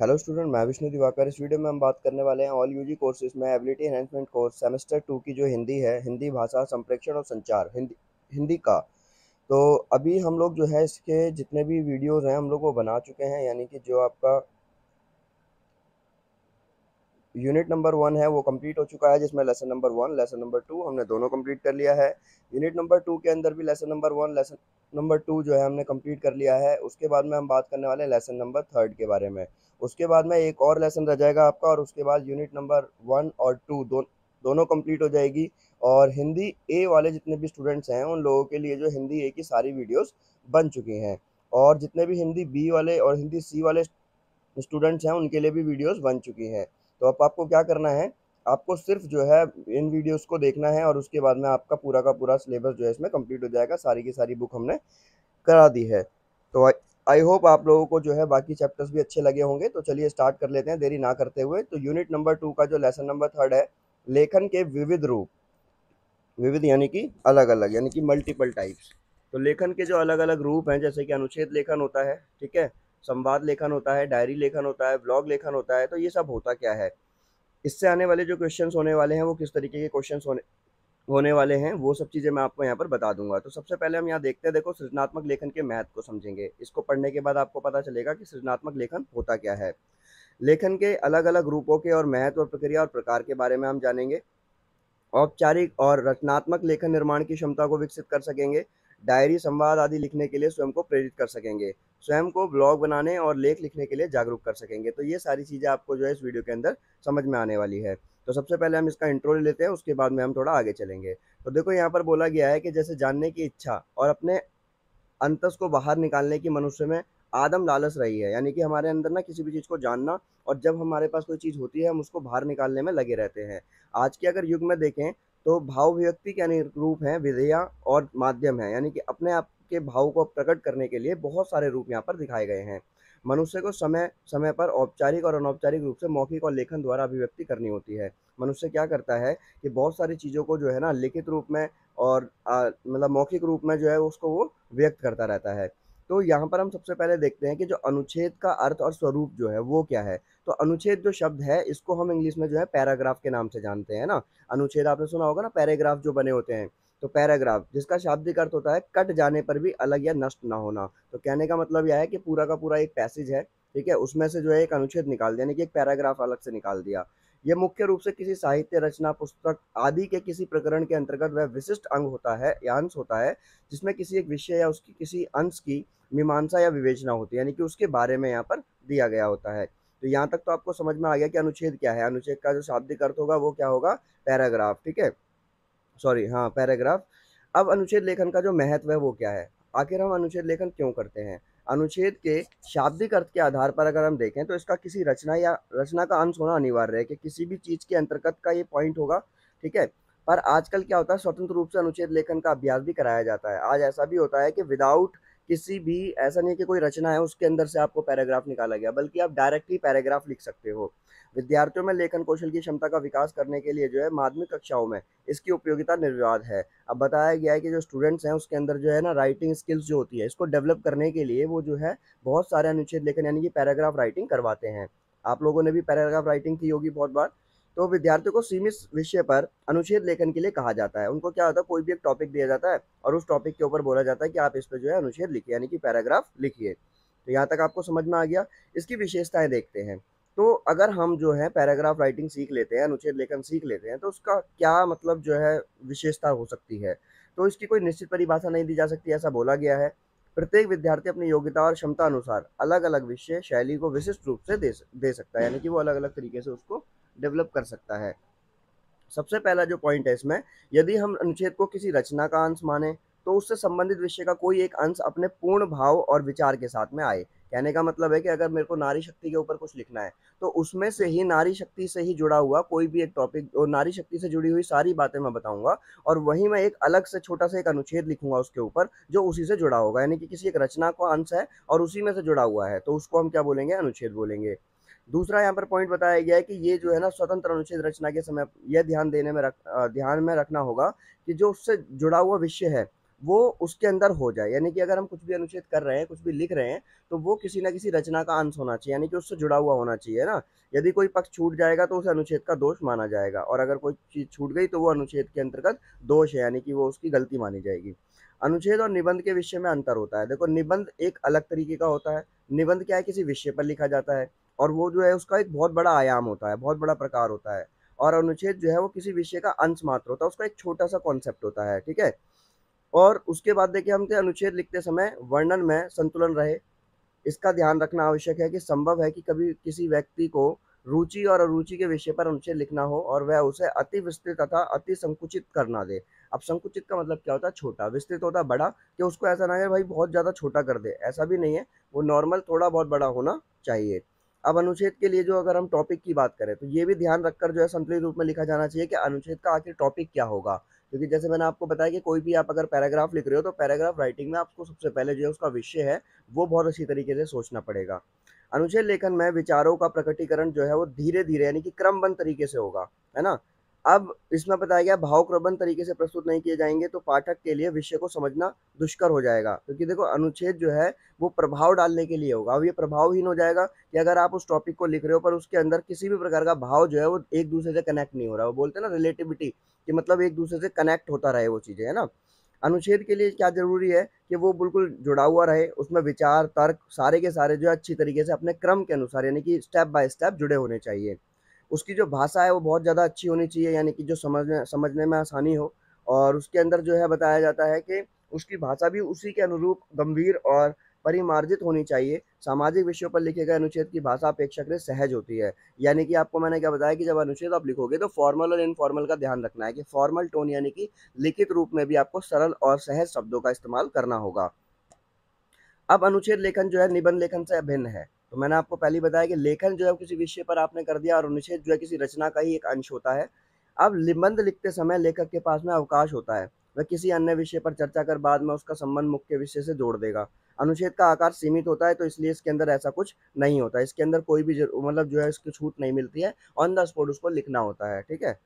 hello student मैं विष्णु दिवाकर इस video में हम बात करने वाले हैं ऑल यूजी कोर्सेज में ability enhancement course semester two की जो हिंदी है हिंदी भाषा संप्रेक्षण और संचार हिंदी हिंदी का तो अभी हम लोग जो है इसके जितने भी वीडियोज़ हैं हम लोग वो बना चुके हैं यानी कि जो आपका यूनिट नंबर वन है वो कंप्लीट हो चुका है जिसमें lesson number one lesson number two हमने दोनों कंप्लीट कर लिया है यूनिट नंबर टू के अंदर भी lesson number one lesson number two जो है हमने कंप्लीट कर लिया है उसके बाद में हम बात करने वाले हैं लेसन नंबर थर्ड के बारे में उसके बाद में एक और लेसन रह जाएगा आपका और उसके बाद यूनिट नंबर वन और टू दो, दोनों कम्प्लीट हो जाएगी और हिंदी ए वाले जितने भी स्टूडेंट्स हैं उन लोगों के लिए जो हिंदी ए की सारी वीडियोज़ बन चुकी हैं और जितने भी हिंदी बी वाले और हिंदी सी वाले स्टूडेंट्स हैं उनके लिए भी वीडियोज़ बन चुकी हैं तो अब आपको क्या करना है आपको सिर्फ जो है इन वीडियोस को देखना है और उसके बाद में आपका पूरा का पूरा सिलेबस जो है इसमें कंप्लीट हो जाएगा सारी की सारी बुक हमने करा दी है तो आई होप आप लोगों को जो है बाकी चैप्टर्स भी अच्छे लगे होंगे तो चलिए स्टार्ट कर लेते हैं देरी ना करते हुए तो यूनिट नंबर टू का जो लेसन नंबर थर्ड है लेखन के विविध रूप विविध यानी कि अलग अलग यानी कि मल्टीपल टाइप्स तो लेखन के जो अलग अलग रूप हैं जैसे कि अनुच्छेद लेखन होता है ठीक है संवाद लेखन होता है डायरी लेखन होता है ब्लॉग लेखन होता है तो ये सब होता क्या है इससे आने वाले जो क्वेश्चन होने वाले हैं वो किस तरीके के क्वेश्चन होने होने वाले हैं वो सब चीज़ें मैं आपको यहाँ पर बता दूंगा तो सबसे पहले हम यहाँ देखते हैं देखो सृजनात्मक लेखन के महत्व को समझेंगे इसको पढ़ने के बाद आपको पता चलेगा कि सृजनात्मक लेखन होता क्या है लेखन के अलग अलग रूपों के और महत्व और प्रक्रिया और प्रकार के बारे में हम जानेंगे औपचारिक और रचनात्मक लेखन निर्माण की क्षमता को विकसित कर सकेंगे डायरी संवाद आदि लिखने के लिए स्वयं को प्रेरित कर सकेंगे स्वयं को ब्लॉग बनाने और लेख लिखने के लिए जागरूक कर सकेंगे तो ये सारी चीज़ें आपको जो है इस वीडियो के अंदर समझ में आने वाली है तो सबसे पहले हम इसका इंट्रो लेते हैं उसके बाद में हम थोड़ा आगे चलेंगे तो देखो यहाँ पर बोला गया है कि जैसे जानने की इच्छा और अपने अंतस को बाहर निकालने की मनुष्य में आदम लालस रही है यानी कि हमारे अंदर ना किसी भी चीज़ को जानना और जब हमारे पास कोई चीज़ होती है हम उसको बाहर निकालने में लगे रहते हैं आज के अगर युग में देखें तो भाव व्यक्ति यानी रूप हैं विधेयक और माध्यम है यानी कि अपने आप के भाव को प्रकट करने के लिए बहुत सारे रूप यहाँ पर दिखाए गए हैं मनुष्य को समय समय पर औपचारिक और अनौपचारिक रूप से मौखिक और लेखन द्वारा अभिव्यक्ति करनी होती है मनुष्य क्या करता है कि बहुत सारी चीज़ों को जो है ना लिखित रूप में और मतलब मौखिक रूप में जो है उसको वो व्यक्त करता रहता है तो यहाँ पर हम सबसे पहले देखते हैं कि जो अनुच्छेद का अर्थ और स्वरूप जो है वो क्या है तो अनुच्छेद जो शब्द है इसको हम इंग्लिश में जो है पैराग्राफ के नाम से जानते हैं ना अनुच्छेद आपने सुना होगा ना पैराग्राफ जो बने होते हैं तो पैराग्राफ जिसका शाब्दिक अर्थ होता है कट जाने पर भी अलग या नष्ट ना होना तो कहने का मतलब यह है कि पूरा का पूरा एक पैसेज है ठीक है उसमें से जो है एक अनुच्छेद निकाल दिया यानी कि एक पैराग्राफ अलग से निकाल दिया यह मुख्य रूप से किसी साहित्य रचना पुस्तक आदि के किसी प्रकरण के अंतर्गत वह विशिष्ट अंग होता है या अंश होता है जिसमें किसी एक विषय या उसकी किसी अंश की मीमांसा या विवेचना होती है यानी कि उसके बारे में यहाँ पर दिया गया होता है तो यहाँ तक तो आपको समझ में आ गया कि अनुच्छेद क्या है अनुच्छेद का जो शाब्दिक अर्थ होगा वो क्या होगा पैराग्राफ ठीक है सॉरी हाँ पैराग्राफ अब अनुच्छेद लेखन का जो महत्व है वो क्या है आखिर हम अनुच्छेद लेखन क्यों करते हैं अनुच्छेद के शाब्दिक अर्थ के आधार पर अगर हम देखें तो इसका किसी रचना या रचना का अंश होना अनिवार्य है कि किसी भी चीज़ के अंतर्गत का ये पॉइंट होगा ठीक है पर आजकल क्या होता है स्वतंत्र रूप से अनुच्छेद लेखन का अभ्यास भी कराया जाता है आज ऐसा भी होता है कि विदाउट किसी भी ऐसा नहीं है कि कोई रचना है उसके अंदर से आपको पैराग्राफ निकाला गया बल्कि आप डायरेक्टली पैराग्राफ लिख सकते हो विद्यार्थियों में लेखन कौशल की क्षमता का विकास करने के लिए जो है माध्यमिक कक्षाओं में इसकी उपयोगिता निर्विवाद है अब बताया गया है कि जो स्टूडेंट्स हैं उसके अंदर जो है ना राइटिंग स्किल्स जो होती है इसको डेवलप करने के लिए वो जो है बहुत सारे अनुच्छेद लेखन यानी कि पैराग्राफ राइटिंग करवाते हैं आप लोगों ने भी पैराग्राफ राइटिंग की होगी बहुत बार तो विद्यार्थियों को सीमित विषय पर अनुच्छेद लेखन के लिए कहा जाता है उनको क्या होता है कोई भी एक टॉपिक दिया जाता है और उस टॉपिक के ऊपर बोला जाता है कि आप इस पर जो है अनुच्छेद लिखिए यानी कि पैराग्राफ लिखिए तो यहाँ तक आपको समझ में आ गया इसकी विशेषताएं देखते हैं तो अगर हम जो है पैराग्राफ राइटिंग सीख लेते हैं अनुच्छेद लेखन सीख लेते हैं तो उसका क्या मतलब जो है विशेषता हो सकती है तो इसकी कोई निश्चित परिभाषा नहीं दी जा सकती ऐसा बोला गया है प्रत्येक विद्यार्थी अपनी योग्यता और क्षमता अनुसार अलग अलग विषय शैली को विशिष्ट रूप से दे दे सकता है यानी कि वो अलग अलग तरीके से उसको डेवलप कर सकता है सबसे पहला जो पॉइंट है इसमें यदि हम अनुच्छेद को किसी रचना का अंश माने तो उससे संबंधित विषय का कोई एक अंश अपने पूर्ण भाव और विचार के साथ में आए कहने का मतलब है कि अगर मेरे को नारी शक्ति के ऊपर कुछ लिखना है तो उसमें से ही नारी शक्ति से ही जुड़ा हुआ कोई भी एक टॉपिक और नारी शक्ति से जुड़ी हुई सारी बातें मैं बताऊंगा और वहीं मैं एक अलग से छोटा सा एक अनुच्छेद लिखूंगा उसके ऊपर जो उसी से जुड़ा होगा यानी कि किसी एक रचना का अंश है और उसी में से जुड़ा हुआ है तो उसको हम क्या बोलेंगे अनुच्छेद बोलेंगे दूसरा यहाँ पर पॉइंट बताया गया है कि ये जो है ना स्वतंत्र अनुच्छेद रचना के समय यह ध्यान देने में रख ध्यान में रखना होगा कि जो उससे जुड़ा हुआ विषय है वो उसके अंदर हो जाए यानी कि अगर हम कुछ भी अनुच्छेद कर रहे हैं कुछ भी लिख रहे हैं तो वो किसी ना किसी रचना का अंश होना चाहिए यानी कि उससे जुड़ा हुआ होना चाहिए ना यदि कोई पक्ष छूट जाएगा तो उस अनुच्छेद का दोष माना जाएगा और अगर कोई चीज़ छूट गई तो वो अनुच्छेद के अंतर्गत दोष है यानी कि वो उसकी गलती मानी जाएगी अनुच्छेद और निबंध के विषय में अंतर होता है देखो निबंध एक अलग तरीके का होता है निबंध क्या है किसी विषय पर लिखा जाता है और वो जो है उसका एक बहुत बड़ा आयाम होता है बहुत बड़ा प्रकार होता है और अनुच्छेद जो है वो किसी विषय का अंश मात्र होता है उसका एक छोटा सा कॉन्सेप्ट होता है ठीक है और उसके बाद देखिए हम अनुच्छेद लिखते समय वर्णन में संतुलन रहे इसका ध्यान रखना आवश्यक है कि संभव है कि कभी किसी व्यक्ति को रुचि और अरुचि के विषय पर अनुच्छेद लिखना हो और वह उसे अति विस्तृत तथा अति संकुचित करना दे अब संकुचित का मतलब क्या होता है छोटा विस्तृत होता है बड़ा कि उसको ऐसा ना है भाई बहुत ज़्यादा छोटा कर दे ऐसा भी नहीं है वो नॉर्मल थोड़ा बहुत बड़ा होना चाहिए अब अनुच्छेद के लिए जो अगर हम टॉपिक की बात करें तो ये भी ध्यान रखकर जो है संतुलित रूप में लिखा जाना चाहिए कि अनुच्छेद का आखिर टॉपिक क्या होगा क्योंकि जैसे मैंने आपको बताया कि कोई भी आप अगर पैराग्राफ लिख रहे हो तो पैराग्राफ राइटिंग में आपको सबसे पहले जो है उसका विषय है वो बहुत अच्छी तरीके से सोचना पड़ेगा अनुच्छेद लेखन में विचारों का प्रकटीकरण जो है वो धीरे धीरे यानी कि क्रमबंद तरीके से होगा है ना अब इसमें बताया गया भाव प्रबंध तरीके से प्रस्तुत नहीं किए जाएंगे तो पाठक के लिए विषय को समझना दुष्कर हो जाएगा क्योंकि तो देखो अनुच्छेद जो है वो प्रभाव डालने के लिए होगा अब ये प्रभावहीन हो जाएगा कि अगर आप उस टॉपिक को लिख रहे हो पर उसके अंदर किसी भी प्रकार का भाव जो है वो एक दूसरे से कनेक्ट नहीं हो रहा वो बोलते हैं ना रिलेटिविटी कि मतलब एक दूसरे से कनेक्ट होता रहे वो चीज़ें है ना अनुच्छेद के लिए क्या जरूरी है कि वो बिल्कुल जुड़ा हुआ रहे उसमें विचार तर्क सारे के सारे जो है अच्छी तरीके से अपने क्रम के अनुसार यानी कि स्टेप बाय स्टेप जुड़े होने चाहिए उसकी जो भाषा है वो बहुत ज़्यादा अच्छी होनी चाहिए यानी कि जो समझने समझने में आसानी हो और उसके अंदर जो है बताया जाता है कि उसकी भाषा भी उसी के अनुरूप गंभीर और परिमार्जित होनी चाहिए सामाजिक विषयों पर लिखे गए अनुच्छेद की भाषा अपेक्षाकृत सहज होती है यानी कि आपको मैंने क्या बताया कि जब अनुच्छेद आप लिखोगे तो फॉर्मल और इनफॉर्मल का ध्यान रखना है कि फॉर्मल टोन यानी कि लिखित रूप में भी आपको सरल और सहज शब्दों का इस्तेमाल करना होगा अब अनुच्छेद लेखन जो है निबंध लेखन से भिन्न है तो मैंने आपको पहले बताया कि लेखन जो है किसी विषय पर आपने कर दिया और अनुच्छेद जो है किसी रचना का ही एक अंश होता है अब निबंध लिखते समय लेखक के पास में अवकाश होता है वह किसी अन्य विषय पर चर्चा कर बाद में उसका संबंध मुख्य विषय से जोड़ देगा अनुच्छेद का आकार सीमित होता है तो इसलिए इसके अंदर ऐसा कुछ नहीं होता इसके अंदर कोई भी मतलब जो है इसकी छूट नहीं मिलती है ऑन द स्पॉट उसको लिखना होता है ठीक है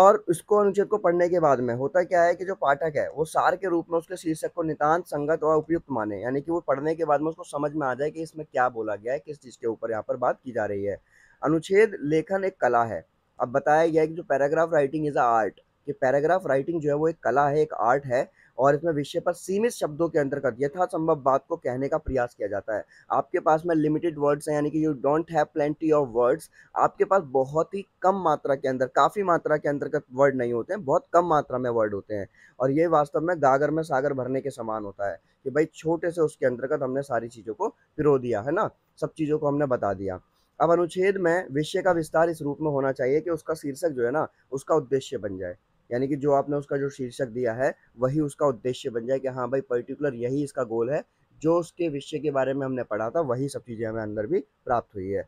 और इसको अनुच्छेद को पढ़ने के बाद में होता क्या है कि जो पाठक है वो सार के रूप में उसके शीर्षक को नितान्त संगत और उपयुक्त माने यानी कि वो पढ़ने के बाद में उसको समझ में आ जाए कि इसमें क्या बोला गया है किस चीज़ के ऊपर यहाँ पर बात की जा रही है अनुच्छेद लेखन एक कला है अब बताया गया है कि जो paragraph writing is a art कि पैराग्राफ राइटिंग जो है वो एक कला है एक आर्ट है और इसमें विषय पर सीमित शब्दों के अंतर्गत यथासंभव बात को कहने का प्रयास किया जाता है आपके पास में लिमिटेड वर्ड्स हैं यानी कि you don't have plenty of words आपके पास बहुत ही कम मात्रा के अंदर काफ़ी मात्रा के अंतर्गत वर्ड नहीं होते हैं बहुत कम मात्रा में वर्ड होते हैं और ये वास्तव में गागर में सागर भरने के समान होता है कि भाई छोटे से उसके अंतर्गत हमने सारी चीज़ों को पिरो दिया है ना सब चीज़ों को हमने बता दिया अब अनुच्छेद में विषय का विस्तार इस रूप में होना चाहिए कि उसका शीर्षक जो है ना उसका उद्देश्य बन जाए यानी कि जो आपने उसका जो शीर्षक दिया है वही उसका उद्देश्य बन जाए कि हाँ भाई पर्टिकुलर यही इसका गोल है जो उसके विषय के बारे में हमने पढ़ा था वही सब चीज़ें हमें अंदर भी प्राप्त हुई है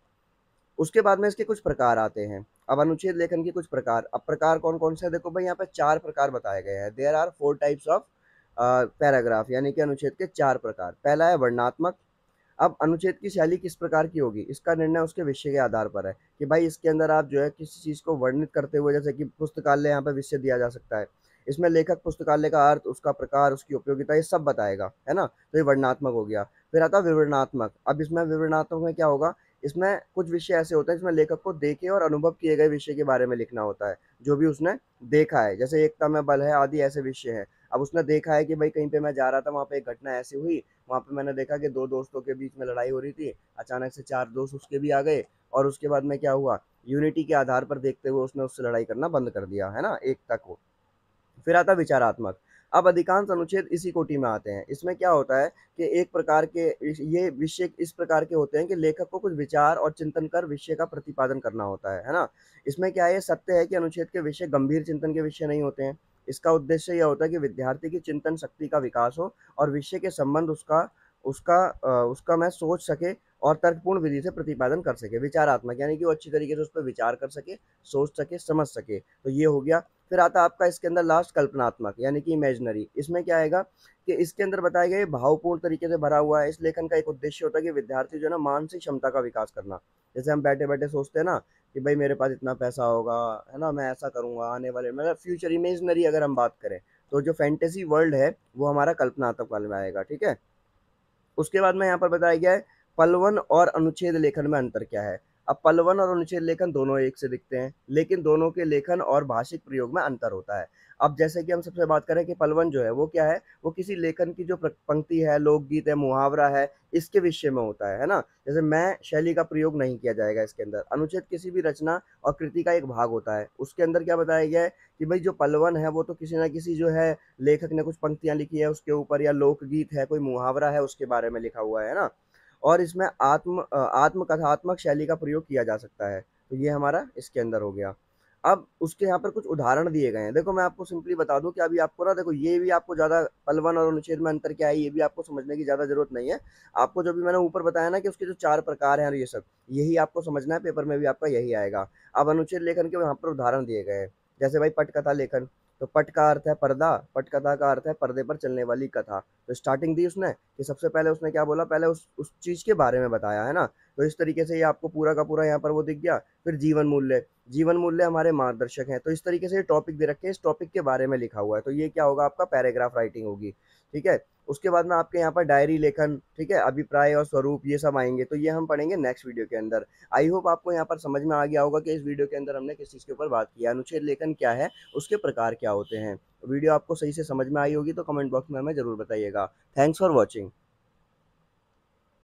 उसके बाद में इसके कुछ प्रकार आते हैं अब अनुच्छेद लेखन के कुछ प्रकार अब प्रकार कौन कौन से है देखो भाई यहाँ पे चार प्रकार बताए गए हैं there are four types of paragraph यानी कि अनुच्छेद के चार प्रकार पहला है वर्णात्मक अब अनुच्छेद की शैली किस प्रकार की होगी इसका निर्णय उसके विषय के आधार पर है कि भाई इसके अंदर आप जो है किसी चीज़ को वर्णित करते हुए जैसे कि पुस्तकालय यहाँ पर विषय दिया जा सकता है इसमें लेखक पुस्तकालय का अर्थ उसका प्रकार उसकी उपयोगिता ये सब बताएगा है ना तो ये वर्णात्मक हो गया फिर आता विवरणात्मक अब इसमें विवरणात्मक में क्या होगा इसमें कुछ विषय ऐसे होते हैं जिसमें लेखक को देखे और अनुभव किए गए विषय के बारे में लिखना होता है जो भी उसने देखा है जैसे एकता में बल है आदि ऐसे विषय हैं अब उसने देखा है कि भाई कहीं पे मैं जा रहा था वहाँ पे एक घटना ऐसी हुई वहाँ पे मैंने देखा कि दो दोस्तों के बीच में लड़ाई हो रही थी अचानक से चार दोस्त उसके भी आ गए और उसके बाद में क्या हुआ यूनिटी के आधार पर देखते हुए उसने उससे लड़ाई करना बंद कर दिया है ना एकता को फिर आता विचारात्मक अब अधिकांश अनुच्छेद इसी कोटि में आते हैं इसमें क्या होता है कि एक प्रकार के ये विषय इस प्रकार के होते हैं कि लेखक को कुछ विचार और चिंतन कर विषय का प्रतिपादन करना होता है है ना इसमें क्या है सत्य है कि अनुच्छेद के विषय गंभीर चिंतन के विषय नहीं होते हैं इसका उद्देश्य यह होता है कि विद्यार्थी की चिंतन शक्ति का विकास हो और विषय के संबंध उसका उसका उसका मैं सोच सके और तर्कपूर्ण विधि से प्रतिपादन कर सके विचारात्मक यानी कि वो अच्छी तरीके से उस पर विचार कर सके सोच सके समझ सके तो ये हो गया फिर आता आपका इसके अंदर लास्ट कल्पनात्मक यानी कि इमेजनरी इसमें क्या आएगा कि इसके अंदर बताया गया भावपूर्ण तरीके से भरा हुआ है इस लेखन का एक उद्देश्य होता है कि विद्यार्थी जो है ना मानसिक क्षमता का विकास करना जैसे हम बैठे बैठे सोचते हैं ना कि भाई मेरे पास इतना पैसा होगा है ना मैं ऐसा करूंगा आने वाले मतलब फ्यूचर इमेजनरी अगर हम बात करें तो जो फैंटेसी वर्ल्ड है वो हमारा कल्पनात्मक वाले में आएगा ठीक है उसके बाद में यहाँ पर बताया गया है पलवन और अनुच्छेद लेखन में अंतर क्या है अब पलवन और अनुच्छेद लेखन दोनों एक से दिखते हैं लेकिन दोनों के लेखन और भाषिक प्रयोग में अंतर होता है अब जैसे कि हम सबसे बात करें कि पलवन जो है वो क्या है वो किसी लेखन की जो पंक्ति है लोकगीत है मुहावरा है इसके विषय में होता है है ना जैसे मैं शैली का प्रयोग नहीं किया जाएगा इसके अंदर अनुच्छेद किसी भी रचना और कृति का एक भाग होता है उसके अंदर क्या बताया गया है कि भाई जो पलवन है वो तो किसी ना किसी जो है लेखक ने कुछ पंक्तियाँ लिखी है उसके ऊपर या लोकगीत है कोई मुहावरा है उसके बारे में लिखा हुआ है ना और इसमें आत्म आत्मकथात्मक शैली का प्रयोग किया जा सकता है तो ये हमारा इसके अंदर हो गया अब उसके यहाँ पर कुछ उदाहरण दिए गए हैं देखो मैं आपको सिंपली बता दूं कि अभी आपको ना देखो ये भी आपको ज़्यादा पलवन और अनुच्छेद में अंतर क्या है ये भी आपको समझने की ज़्यादा ज़रूरत नहीं है आपको जो भी मैंने ऊपर बताया ना कि उसके जो चार प्रकार हैं और ये सब यही आपको समझना है पेपर में भी आपका यही आएगा अब अनुच्छेद लेखन के यहाँ पर उदाहरण दिए गए हैं जैसे भाई पटकथा लेखन तो पट का अर्थ है पर्दा पटकथा का अर्थ है पर्दे पर चलने वाली कथा तो स्टार्टिंग दी उसने कि सबसे पहले उसने क्या बोला पहले उस उस चीज़ के बारे में बताया है ना तो इस तरीके से ये आपको पूरा का पूरा यहाँ पर वो दिख गया फिर जीवन मूल्य जीवन मूल्य हमारे मार्गदर्शक हैं तो इस तरीके से ये टॉपिक दे रखे हैं इस टॉपिक के बारे में लिखा हुआ है तो ये क्या होगा आपका पैराग्राफ राइटिंग होगी ठीक है उसके बाद में आपके यहाँ पर डायरी लेखन ठीक है अभिप्राय और स्वरूप ये सब आएंगे तो ये हम पढ़ेंगे नेक्स्ट वीडियो के अंदर आई होप आपको यहाँ पर समझ में आ गया होगा कि इस वीडियो के अंदर हमने किस चीज़ के ऊपर बात किया अनुच्छेद लेखन क्या है उसके प्रकार क्या होते हैं वीडियो आपको सही से समझ में आई होगी तो कमेंट बॉक्स में हमें ज़रूर बताइएगा थैंक्स फॉर वॉचिंग